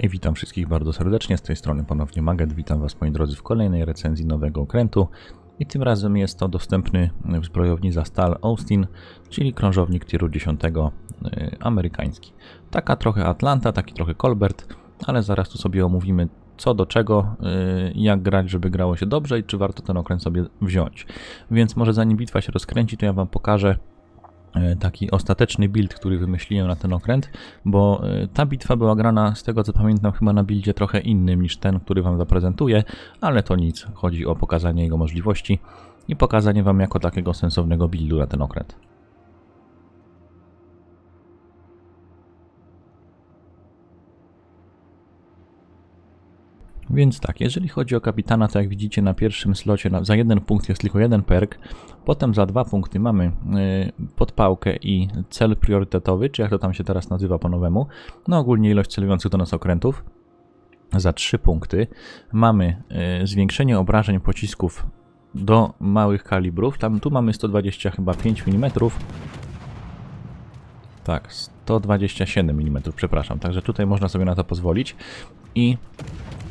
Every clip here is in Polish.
Hej, witam wszystkich bardzo serdecznie, z tej strony ponownie Maget, witam Was moi drodzy w kolejnej recenzji nowego okrętu i tym razem jest to dostępny w zbrojowni za stal Austin, czyli krążownik tiru 10 y, amerykański. Taka trochę Atlanta, taki trochę Colbert, ale zaraz tu sobie omówimy co do czego, y, jak grać, żeby grało się dobrze i czy warto ten okręt sobie wziąć. Więc może zanim bitwa się rozkręci, to ja Wam pokażę E, taki ostateczny build, który wymyśliłem na ten okręt, bo e, ta bitwa była grana, z tego co pamiętam, chyba na buildzie trochę innym niż ten, który Wam zaprezentuję, ale to nic, chodzi o pokazanie jego możliwości i pokazanie Wam jako takiego sensownego buildu na ten okręt. Więc tak, jeżeli chodzi o kapitana, to jak widzicie na pierwszym slocie za jeden punkt jest tylko jeden perk, potem za dwa punkty mamy y, podpałkę i cel priorytetowy, czy jak to tam się teraz nazywa po nowemu, no ogólnie ilość celujących do nas okrętów. Za trzy punkty mamy y, zwiększenie obrażeń pocisków do małych kalibrów, tam tu mamy 120 chyba 5 mm, tak, 127 mm, przepraszam, także tutaj można sobie na to pozwolić i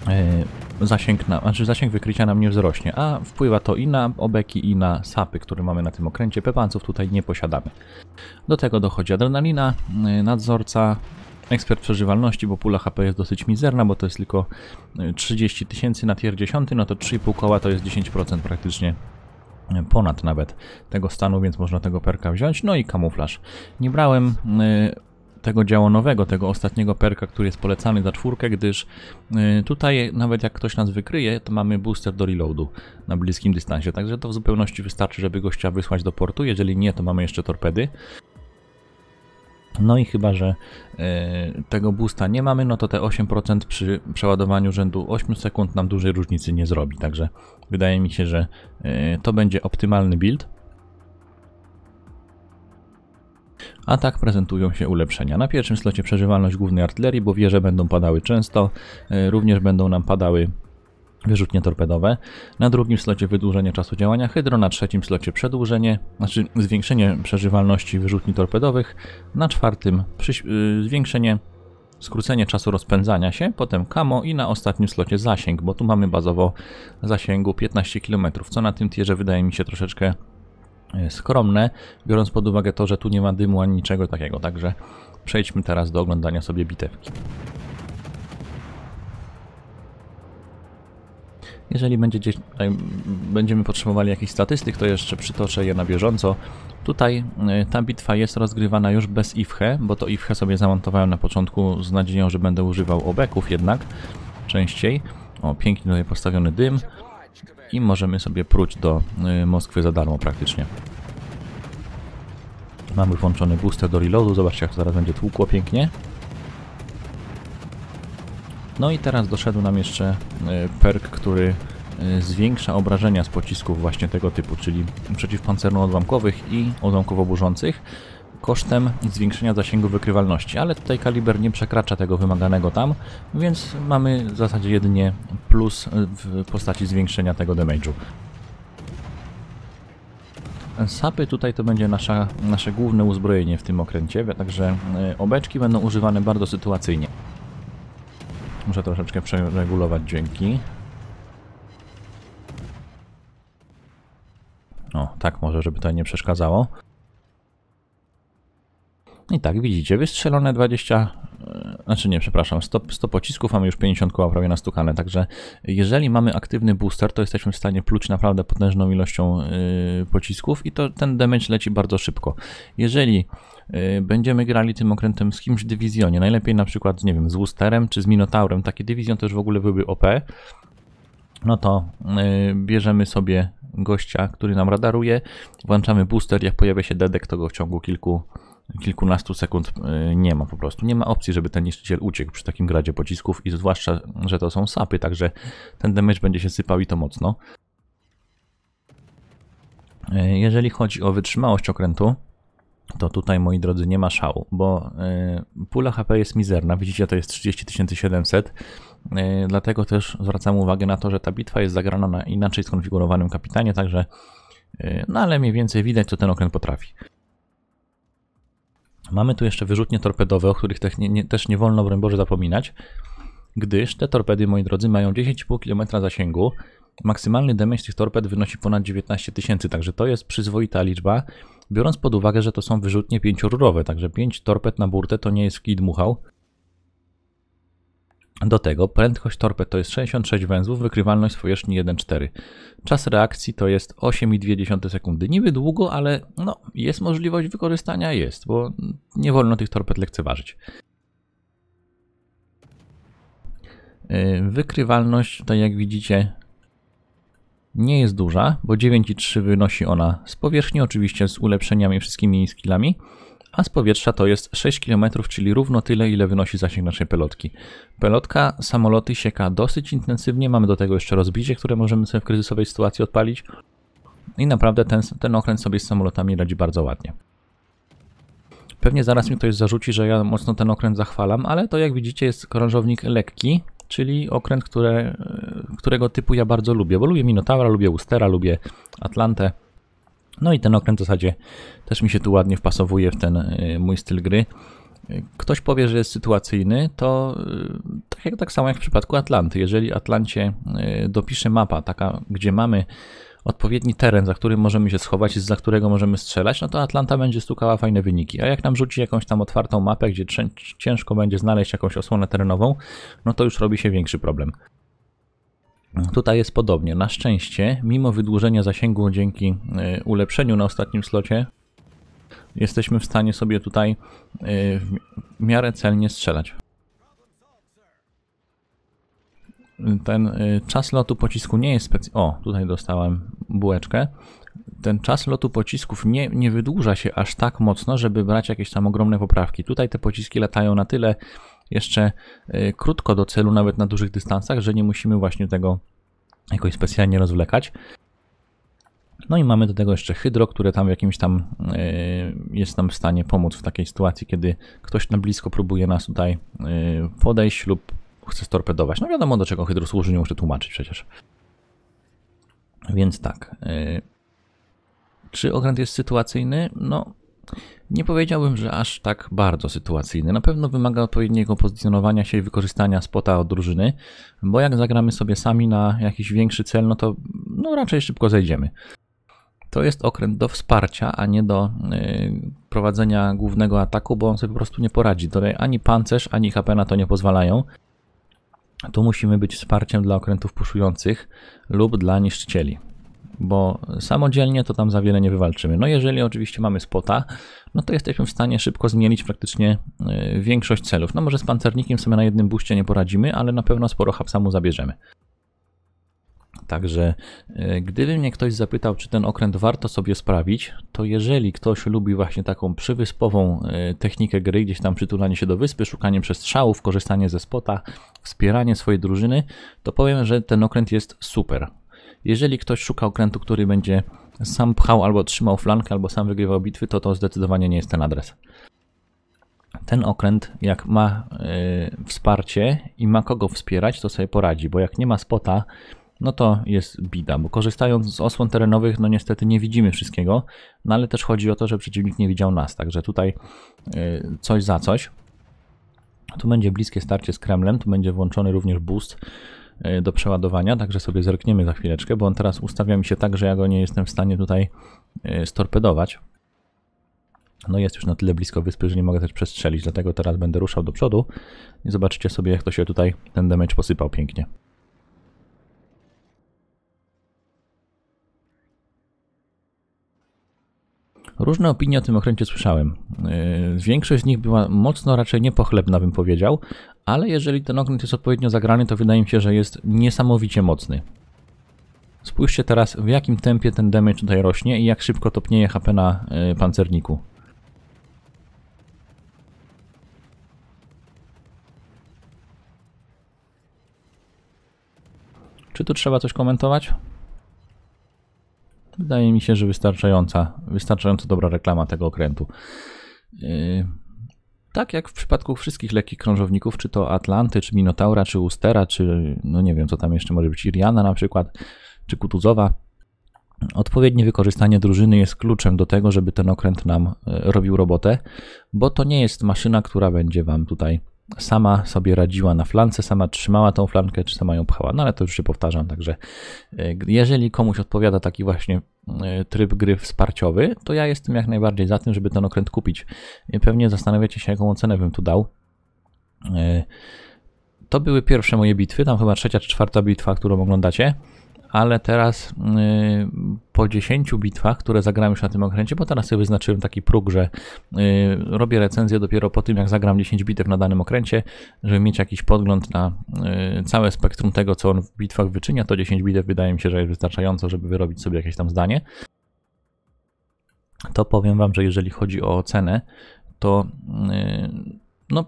E, zasięg, na, znaczy zasięg wykrycia nam nie wzrośnie, a wpływa to i na obeki, i na sapy, które mamy na tym okręcie. Pepanców tutaj nie posiadamy. Do tego dochodzi adrenalina, e, nadzorca, ekspert przeżywalności, bo pula HP jest dosyć mizerna, bo to jest tylko 30 e, tysięcy na tier 10, no to 3,5 koła to jest 10% praktycznie ponad nawet tego stanu, więc można tego perka wziąć. No i kamuflaż. Nie brałem tego działu nowego, tego ostatniego perka, który jest polecany za czwórkę, gdyż y, tutaj nawet jak ktoś nas wykryje, to mamy booster do reloadu na bliskim dystansie, także to w zupełności wystarczy, żeby gościa wysłać do portu, jeżeli nie, to mamy jeszcze torpedy. No i chyba, że y, tego boosta nie mamy, no to te 8% przy przeładowaniu rzędu 8 sekund nam dużej różnicy nie zrobi, także wydaje mi się, że y, to będzie optymalny build. A tak prezentują się ulepszenia. Na pierwszym slocie przeżywalność głównej artylerii, bo wieże będą padały często, e, również będą nam padały wyrzutnie torpedowe, na drugim slocie wydłużenie czasu działania hydro, na trzecim slocie przedłużenie, znaczy zwiększenie przeżywalności wyrzutni torpedowych, na czwartym e, zwiększenie, skrócenie czasu rozpędzania się, potem kamo i na ostatnim slocie zasięg, bo tu mamy bazowo zasięgu 15 km, co na tym tierze wydaje mi się troszeczkę skromne, biorąc pod uwagę to, że tu nie ma dymu ani niczego takiego. Także przejdźmy teraz do oglądania sobie bitewki. Jeżeli będzie gdzieś będziemy potrzebowali jakichś statystyk, to jeszcze przytoczę je na bieżąco. Tutaj y, ta bitwa jest rozgrywana już bez IFHE, bo to IFHE sobie zamontowałem na początku z nadzieją, że będę używał obeków jednak częściej. O, pięknie tutaj postawiony dym i możemy sobie próć do y, Moskwy za darmo praktycznie. Mamy włączony booster do reloadu, zobaczcie jak zaraz będzie tłukło pięknie. No i teraz doszedł nam jeszcze y, perk, który y, zwiększa obrażenia z pocisków właśnie tego typu, czyli przeciwpancerno-odłamkowych i odłamkowo-burzących kosztem zwiększenia zasięgu wykrywalności, ale tutaj kaliber nie przekracza tego wymaganego tam, więc mamy w zasadzie jedynie plus w postaci zwiększenia tego damage'u. Sapy tutaj to będzie nasza, nasze główne uzbrojenie w tym okręcie, także e, obeczki będą używane bardzo sytuacyjnie. Muszę troszeczkę przeregulować dźwięki. O, tak może, żeby to nie przeszkadzało. I tak, widzicie, wystrzelone 20, e, znaczy nie, przepraszam, 100, 100 pocisków, mamy już 50 koła prawie nastukane, także jeżeli mamy aktywny booster, to jesteśmy w stanie pluć naprawdę potężną ilością yy, pocisków i to ten damage leci bardzo szybko. Jeżeli yy, będziemy grali tym okrętem z kimś w dywizjonie, najlepiej na przykład, nie wiem, z Wusterem czy z Minotaurem, taki dywizjon też w ogóle byłby OP, no to yy, bierzemy sobie gościa, który nam radaruje, włączamy booster, jak pojawia się dedek, to go w ciągu kilku kilkunastu sekund e, nie ma po prostu. Nie ma opcji, żeby ten niszczyciel uciekł przy takim gradzie pocisków i zwłaszcza, że to są sapy, także ten damage będzie się sypał i to mocno. E, jeżeli chodzi o wytrzymałość okrętu, to tutaj moi drodzy nie ma szału, bo e, pula HP jest mizerna, widzicie to jest 30 700, dlatego też zwracam uwagę na to, że ta bitwa jest zagrana na inaczej skonfigurowanym kapitanie, także no ale mniej więcej widać co ten okręt potrafi. Mamy tu jeszcze wyrzutnie torpedowe, o których nie, też nie wolno, broń Boże, zapominać, gdyż te torpedy, moi drodzy, mają 10,5 km zasięgu. Maksymalny damage tych torped wynosi ponad 19 tysięcy, także to jest przyzwoita liczba, biorąc pod uwagę, że to są wyrzutnie pięciorurowe, także 5 torped na burtę to nie jest w dmuchał. Do tego prędkość torped to jest 66 węzłów, wykrywalność z powierzchni 1,4. Czas reakcji to jest 8,2 sekundy. Niby długo, ale no, jest możliwość wykorzystania, jest, bo nie wolno tych torped lekceważyć. Yy, wykrywalność, tutaj jak widzicie, nie jest duża, bo 9,3 wynosi ona z powierzchni, oczywiście z ulepszeniami wszystkimi skillami a z powietrza to jest 6 km, czyli równo tyle, ile wynosi zasięg naszej pelotki. Pelotka samoloty sieka dosyć intensywnie, mamy do tego jeszcze rozbicie, które możemy sobie w kryzysowej sytuacji odpalić i naprawdę ten, ten okręt sobie z samolotami radzi bardzo ładnie. Pewnie zaraz mi ktoś zarzuci, że ja mocno ten okręt zachwalam, ale to jak widzicie jest krążownik lekki, czyli okręt, które, e, którego typu ja bardzo lubię, bo lubię Minotaura, lubię Ustera, lubię Atlantę, no i ten okręt w zasadzie też mi się tu ładnie wpasowuje w ten y, mój styl gry. Ktoś powie, że jest sytuacyjny, to y, tak, jak, tak samo jak w przypadku Atlanty. Jeżeli Atlancie y, dopisze mapa, taka gdzie mamy odpowiedni teren, za którym możemy się schować i za którego możemy strzelać, no to Atlanta będzie stukała fajne wyniki. A jak nam rzuci jakąś tam otwartą mapę, gdzie ciężko będzie znaleźć jakąś osłonę terenową, no to już robi się większy problem. No. Tutaj jest podobnie. Na szczęście, mimo wydłużenia zasięgu dzięki y, ulepszeniu na ostatnim slocie, jesteśmy w stanie sobie tutaj y, w miarę celnie strzelać. Ten y, czas lotu pocisku nie jest specjalny. O, tutaj dostałem bułeczkę. Ten czas lotu pocisków nie, nie wydłuża się aż tak mocno, żeby brać jakieś tam ogromne poprawki. Tutaj te pociski latają na tyle jeszcze e, krótko do celu, nawet na dużych dystansach, że nie musimy właśnie tego jakoś specjalnie rozwlekać. No i mamy do tego jeszcze hydro, które tam w jakimś tam e, jest nam w stanie pomóc w takiej sytuacji, kiedy ktoś na blisko próbuje nas tutaj e, podejść lub chce storpedować. No wiadomo do czego hydro służy, nie muszę tłumaczyć przecież. Więc tak. Czy okręt jest sytuacyjny? No, nie powiedziałbym, że aż tak bardzo sytuacyjny. Na pewno wymaga odpowiedniego pozycjonowania się i wykorzystania spota od drużyny, bo jak zagramy sobie sami na jakiś większy cel, no to no raczej szybko zejdziemy. To jest okręt do wsparcia, a nie do yy, prowadzenia głównego ataku, bo on sobie po prostu nie poradzi. Tutaj ani pancerz, ani HP na to nie pozwalają. Tu musimy być wsparciem dla okrętów puszujących lub dla niszczycieli bo samodzielnie to tam za wiele nie wywalczymy. No jeżeli oczywiście mamy spota, no to jesteśmy w stanie szybko zmienić praktycznie e, większość celów. No może z pancernikiem sobie na jednym buście nie poradzimy, ale na pewno sporo hapsamu zabierzemy. Także e, gdyby mnie ktoś zapytał, czy ten okręt warto sobie sprawić, to jeżeli ktoś lubi właśnie taką przywyspową e, technikę gry, gdzieś tam przytulanie się do wyspy, szukanie przestrzałów, korzystanie ze spota, wspieranie swojej drużyny, to powiem, że ten okręt jest super. Jeżeli ktoś szuka okrętu, który będzie sam pchał albo trzymał flankę, albo sam wygrywał bitwy, to to zdecydowanie nie jest ten adres. Ten okręt, jak ma e, wsparcie i ma kogo wspierać, to sobie poradzi, bo jak nie ma spota, no to jest bida, bo korzystając z osłon terenowych, no niestety nie widzimy wszystkiego, no ale też chodzi o to, że przeciwnik nie widział nas, także tutaj e, coś za coś. Tu będzie bliskie starcie z Kremlem, tu będzie włączony również boost, E, do przeładowania, także sobie zerkniemy za chwileczkę, bo on teraz ustawia mi się tak, że ja go nie jestem w stanie tutaj e, storpedować. No jest już na tyle blisko wyspy, że nie mogę też przestrzelić, dlatego teraz będę ruszał do przodu i zobaczycie sobie, jak to się tutaj ten damage posypał pięknie. Różne opinie o tym okręcie słyszałem. Y, większość z nich była mocno raczej niepochlebna, bym powiedział, ale jeżeli ten okręt jest odpowiednio zagrany, to wydaje mi się, że jest niesamowicie mocny. Spójrzcie teraz, w jakim tempie ten damage tutaj rośnie i jak szybko topnieje HP na y, pancerniku. Czy tu trzeba coś komentować? Wydaje mi się, że wystarczająca, wystarczająco dobra reklama tego okrętu. Yy, tak jak w przypadku wszystkich lekkich krążowników, czy to Atlanty, czy Minotaura, czy Ustera, czy no nie wiem co tam jeszcze może być, Iriana na przykład, czy Kutuzowa, Odpowiednie wykorzystanie drużyny jest kluczem do tego, żeby ten okręt nam e, robił robotę, bo to nie jest maszyna, która będzie Wam tutaj sama sobie radziła na flance, sama trzymała tą flankę, czy sama ją pchała. No ale to już się powtarzam, także e, jeżeli komuś odpowiada taki właśnie e, tryb gry wsparciowy, to ja jestem jak najbardziej za tym, żeby ten okręt kupić. Pewnie zastanawiacie się, jaką cenę bym tu dał. E, to były pierwsze moje bitwy, tam chyba trzecia czy czwarta bitwa, którą oglądacie ale teraz y, po 10 bitwach, które zagram już na tym okręcie, bo teraz sobie wyznaczyłem taki próg, że yy, robię recenzję dopiero po tym, jak zagram 10 bitew na danym okręcie, żeby mieć jakiś podgląd na y, całe spektrum tego, co on w bitwach wyczynia, to 10 bitew wydaje mi się, że jest wystarczająco, żeby wyrobić sobie jakieś tam zdanie. To powiem Wam, że jeżeli chodzi o ocenę, to y, no,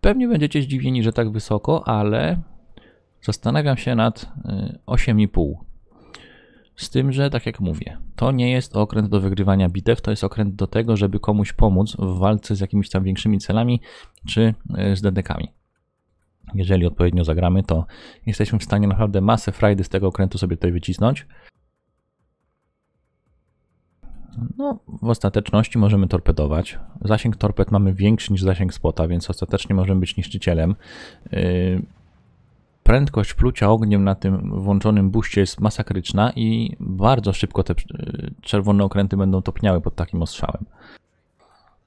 pewnie będziecie zdziwieni, że tak wysoko, ale zastanawiam się nad 8,5. Z tym, że tak jak mówię, to nie jest okręt do wygrywania bitew, to jest okręt do tego, żeby komuś pomóc w walce z jakimiś tam większymi celami czy e, z dedekami. Jeżeli odpowiednio zagramy, to jesteśmy w stanie naprawdę masę frajdy z tego okrętu sobie tutaj wycisnąć. No, w ostateczności możemy torpedować. Zasięg torped mamy większy niż zasięg spota, więc ostatecznie możemy być niszczycielem. Yy, prędkość plucia ogniem na tym włączonym buście jest masakryczna i bardzo szybko te e, czerwone okręty będą topniały pod takim ostrzałem.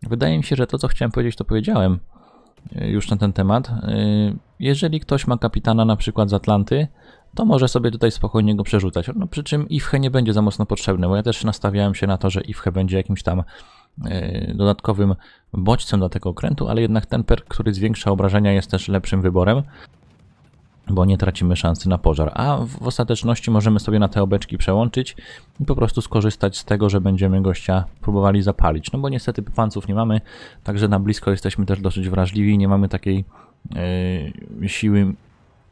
Wydaje mi się, że to co chciałem powiedzieć to powiedziałem e, już na ten temat. E, jeżeli ktoś ma kapitana na przykład z Atlanty, to może sobie tutaj spokojnie go przerzucać. No, przy czym IFHE nie będzie za mocno potrzebne, bo ja też nastawiałem się na to, że IFHE będzie jakimś tam dodatkowym bodźcem dla tego okrętu, ale jednak ten perk, który zwiększa obrażenia jest też lepszym wyborem bo nie tracimy szansy na pożar, a w ostateczności możemy sobie na te obeczki przełączyć i po prostu skorzystać z tego, że będziemy gościa próbowali zapalić, no bo niestety panców nie mamy, także na blisko jesteśmy też dosyć wrażliwi, nie mamy takiej yy, siły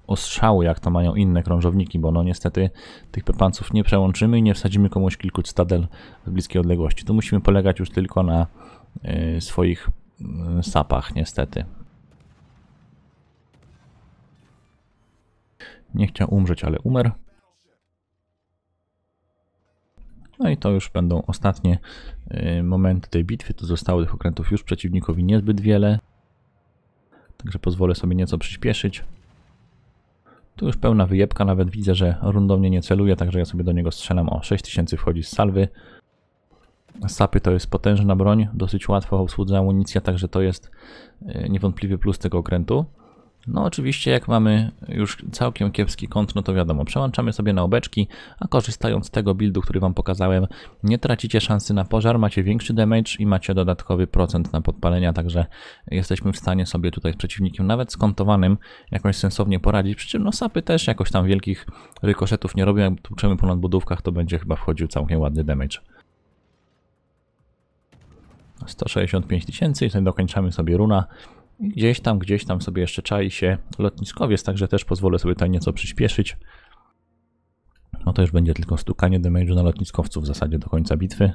ostrzału, jak to mają inne krążowniki, bo no niestety tych pepanców nie przełączymy i nie wsadzimy komuś kilku stadel w bliskiej odległości. Tu musimy polegać już tylko na y, swoich y, sapach niestety. Nie chciał umrzeć, ale umarł. No i to już będą ostatnie y, momenty tej bitwy. Tu zostało tych okrętów już przeciwnikowi niezbyt wiele. Także pozwolę sobie nieco przyspieszyć. Tu już pełna wyjebka, nawet widzę, że rundownie mnie nie celuje, także ja sobie do niego strzelam. O, 6000 wchodzi z salwy. Sapy to jest potężna broń, dosyć łatwo obsłudza amunicja, także to jest y, niewątpliwy plus tego okrętu. No oczywiście jak mamy już całkiem kiepski kąt, no to wiadomo, przełączamy sobie na obeczki, a korzystając z tego buildu, który Wam pokazałem, nie tracicie szansy na pożar, macie większy damage i macie dodatkowy procent na podpalenia, także jesteśmy w stanie sobie tutaj z przeciwnikiem, nawet skontowanym, jakoś sensownie poradzić, przy czym no sapy też jakoś tam wielkich rykoszetów nie robią, jak tłuczemy ponad budówkach, to będzie chyba wchodził całkiem ładny damage. 165 tysięcy i tutaj dokończamy sobie runa. Gdzieś tam, gdzieś tam sobie jeszcze czai się lotniskowiec, także też pozwolę sobie tutaj nieco przyspieszyć. No to już będzie tylko stukanie damage'u na lotniskowcu w zasadzie do końca bitwy.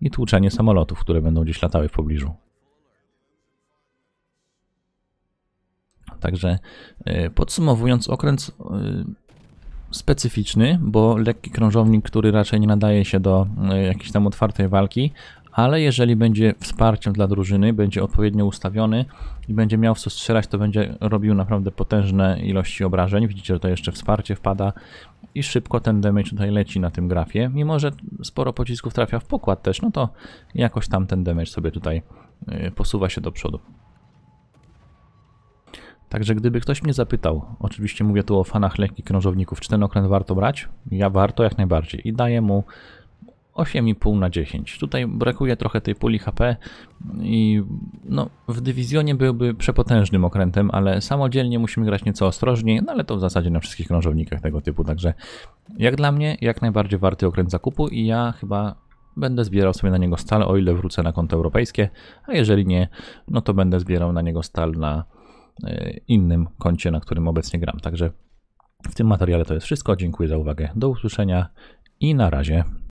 I tłuczenie samolotów, które będą gdzieś latały w pobliżu. Także e, podsumowując, okręt e, specyficzny, bo lekki krążownik, który raczej nie nadaje się do e, jakiejś tam otwartej walki, ale jeżeli będzie wsparciem dla drużyny, będzie odpowiednio ustawiony i będzie miał w co strzelać, to będzie robił naprawdę potężne ilości obrażeń. Widzicie, że to jeszcze wsparcie wpada i szybko ten damage tutaj leci na tym grafie. Mimo, że sporo pocisków trafia w pokład też, no to jakoś tam ten damage sobie tutaj y, posuwa się do przodu. Także gdyby ktoś mnie zapytał, oczywiście mówię tu o fanach lekkich krążowników, czy ten okręt warto brać? Ja warto jak najbardziej i daję mu 8,5 na 10. Tutaj brakuje trochę tej puli HP i no, w dywizjonie byłby przepotężnym okrętem, ale samodzielnie musimy grać nieco ostrożniej, no ale to w zasadzie na wszystkich krążownikach tego typu, także jak dla mnie jak najbardziej warty okręt zakupu i ja chyba będę zbierał sobie na niego stal, o ile wrócę na konto europejskie, a jeżeli nie, no to będę zbierał na niego stal na e, innym koncie, na którym obecnie gram. Także w tym materiale to jest wszystko. Dziękuję za uwagę. Do usłyszenia i na razie.